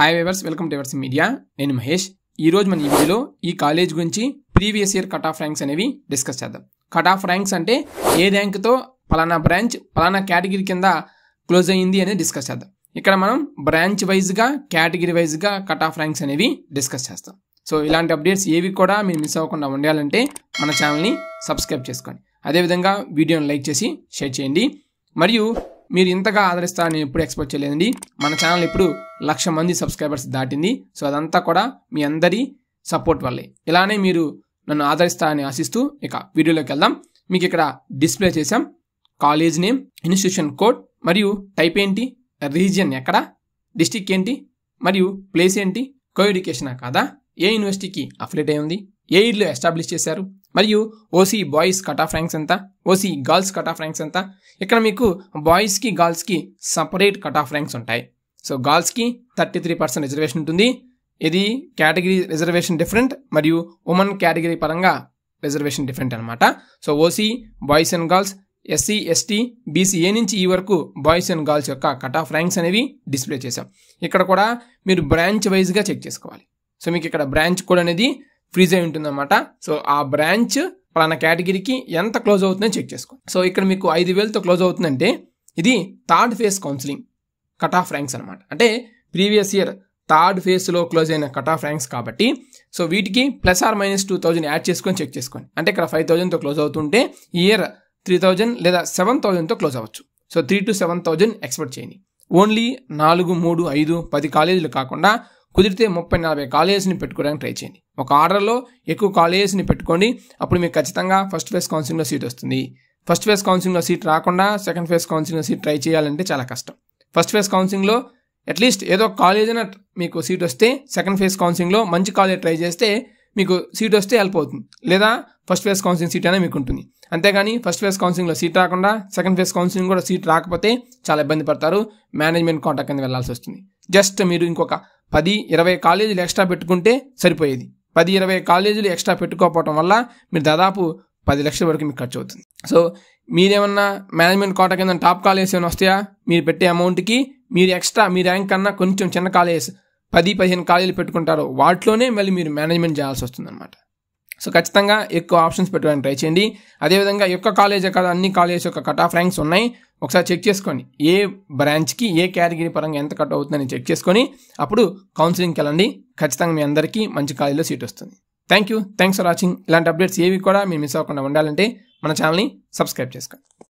hi viewers welcome to ఎవర్స్ media నేను మహేష్ ఈరోజు మన ఈ వీడియోలో ఈ కాలేజ్ గురించి previous year cut off ranks అనేవి డిస్కస్ చేద్దాం కట్ ఆఫ్ ర్యాంక్స్ అంటే ఏ ర్యాంక్తో పలానా బ్రాంచ్ పలానా కేటగిరీ కింద క్లోజ్ అయ్యింది అనేది డిస్కస్ చేద్దాం ఇక్కడ మనం బ్రాంచ్ వైజ్గా కేటగిరీ వైజ్గా కట్ ఆఫ్ ర్యాంక్స్ అనేవి డిస్కస్ చేస్తాం సో ఇలాంటి అప్డేట్స్ ఏవి కూడా మీరు మిస్ అవ్వకుండా ఉండాలంటే మన ఛానల్ని సబ్స్క్రైబ్ చేసుకోండి అదేవిధంగా వీడియోని లైక్ చేసి షేర్ చేయండి మరియు మీరు ఇంతగా ఆదరిస్తారని ఎప్పుడు ఎక్స్పెక్ట్ చేయలేదండి మన ఛానల్ ఇప్పుడు లక్ష మంది సబ్స్క్రైబర్స్ దాటింది సో అదంతా కూడా మీ అందరి సపోర్ట్ వల్లే ఇలానే మీరు నన్ను ఆదరిస్తారని ఆశిస్తూ ఇక వీడియోలోకి వెళ్దాం మీకు ఇక్కడ డిస్ప్లే చేశాం కాలేజ్ నేమ్ ఇన్స్టిట్యూషన్ కోడ్ మరియు టైప్ ఏంటి రీజియన్ ఎక్కడ డిస్టిక్ ఏంటి మరియు ప్లేస్ ఏంటి కో ఎడ్యుకేషనా కాదా ఏ యూనివర్సిటీకి అఫిలేట్ అయ్యింది ఏ ఇయర్లో ఎస్టాబ్లిష్ చేశారు మరియు OC boys cut off ranks ఎంత OC girls cut off ranks ఎంత ఇక్కడ మీకు బాయ్స్కి గర్ల్స్కి సపరేట్ కట్ ఆఫ్ ర్యాంక్స్ ఉంటాయి సో గర్ల్స్కి థర్టీ త్రీ పర్సెంట్ రిజర్వేషన్ ఉంటుంది ఇది కేటగిరీ రిజర్వేషన్ డిఫరెంట్ మరియు ఉమెన్ కేటగిరీ పరంగా రిజర్వేషన్ డిఫరెంట్ అనమాట so OC boys and girls SC ST BCA నుంచి ఈ వరకు బాయ్స్ అండ్ గర్ల్స్ యొక్క కట్ ఆఫ్ ర్యాంక్స్ అనేవి డిస్ప్లే చేశాం ఇక్కడ కూడా మీరు బ్రాంచ్ వైజ్గా చెక్ చేసుకోవాలి సో మీకు ఇక్కడ బ్రాంచ్ కోడ్ అనేది ఫ్రీజ్ అయి ఉంటుంది అనమాట సో ఆ బ్రాంచ్ పలానా కేటగిరీకి ఎంత క్లోజ్ అవుతుందో చెక్ చేసుకోండి సో ఇక్కడ మీకు ఐదు వేలతో క్లోజ్ అవుతుందంటే ఇది third phase counselling cut off ranks అనమాట అంటే ప్రీవియస్ ఇయర్ థర్డ్ ఫేజ్లో క్లోజ్ అయిన కట్ ఆఫ్ ర్యాంక్స్ కాబట్టి సో వీటికి plus or minus two thousand add చేసుకొని చెక్ చేసుకోండి అంటే ఇక్కడ ఫైవ్ థౌజండ్తో క్లోజ్ అవుతుంటే ఇయర్ త్రీ థౌజండ్ లేదా సెవెన్ థౌజండ్తో క్లోజ్ అవ్వచ్చు so three to seven thousand expect చేయండి ఓన్లీ నాలుగు మూడు ఐదు పది కాలేజీలు కాకుండా కుదిరితే ముప్పై నలభై కాలేజెస్ని పెట్టుకోవడానికి ట్రై చేయండి ఒక ఆర్డర్లో ఎక్కువ కాలేజెస్ని పెట్టుకోండి అప్పుడు మీకు ఖచ్చితంగా ఫస్ట్ ఫేజ్ కౌన్సిలింగ్లో సీట్ వస్తుంది ఫస్ట్ ఫేజ్ కౌన్సిలింగ్లో సీట్ రాకుండా సెకండ్ ఫేజ్ కౌన్సిలింగ్లో సీట్ ట్రై చేయాలంటే చాలా కష్టం ఫస్ట్ ఫేజ్ కౌన్సిలింగ్లో అట్లీస్ట్ ఏదో కాలేజ్ అయినా మీకు సీట్ వస్తే సెకండ్ ఫేజ్ కౌన్సిలింగ్లో మంచి కాలేజ్ ట్రై చేస్తే మీకు సీట్ వస్తే హెల్ప్ అవుతుంది లేదా ఫస్ట్ ఫేజ్ కౌన్సిలింగ్ సీట్ అనేది మీకు ఉంటుంది అంతేగాని ఫస్ట్ ఫేజ్ కౌన్సిలింగ్లో సీట్ రాకుండా సెకండ్ ఫేజ్ కౌన్సిలింగ్ కూడా సీట్ రాకపోతే చాలా ఇబ్బంది పడతారు మేనేజ్మెంట్ కాంటాక్ట్ కింద వెళ్లాల్సి వస్తుంది జస్ట్ మీరు ఇంకొక పది ఇరవై కాలేజీలు ఎక్స్ట్రా పెట్టుకుంటే సరిపోయేది పది ఇరవై కాలేజీలు ఎక్స్ట్రా పెట్టుకోకపోవటం వల్ల మీరు దాదాపు పది లక్షల వరకు మీకు ఖర్చు అవుతుంది సో మీరేమన్నా మేనేజ్మెంట్ కోట కింద టాప్ కాలేజెస్ ఏమైనా వస్తాయా మీరు పెట్టే అమౌంట్కి మీరు ఎక్స్ట్రా మీ ర్యాంక్ కన్నా కొంచెం చిన్న కాలేజెస్ పది పదిహేను కాలేజీలు పెట్టుకుంటారో వాటిలోనే మళ్ళీ మీరు మేనేజ్మెంట్ చేయాల్సి వస్తుంది అనమాట సో ఖచ్చితంగా ఎక్కువ ఆప్షన్స్ పెట్టడానికి ట్రై చేయండి అదేవిధంగా యొక్క కాలేజ్ కాదు అన్ని కాలేజ్ యొక్క కట్ ఆఫ్ ర్యాంక్స్ ఉన్నాయి ఒకసారి చెక్ చేసుకోండి ఏ బ్రాంచ్కి ఏ కేటగిరీ పరంగా ఎంత కట్ అవుతుందని చెక్ చేసుకొని అప్పుడు కౌన్సిలింగ్కి వెళ్ళండి ఖచ్చితంగా మీ అందరికీ మంచి కాలేజీలో సీట్ వస్తుంది thank you thanks for watching ఇలాంటి అప్డేట్స్ ఏవి కూడా మీరు మిస్ అవ్వకుండా ఉండాలంటే మన ఛానల్ని సబ్స్క్రైబ్ చేసుకోండి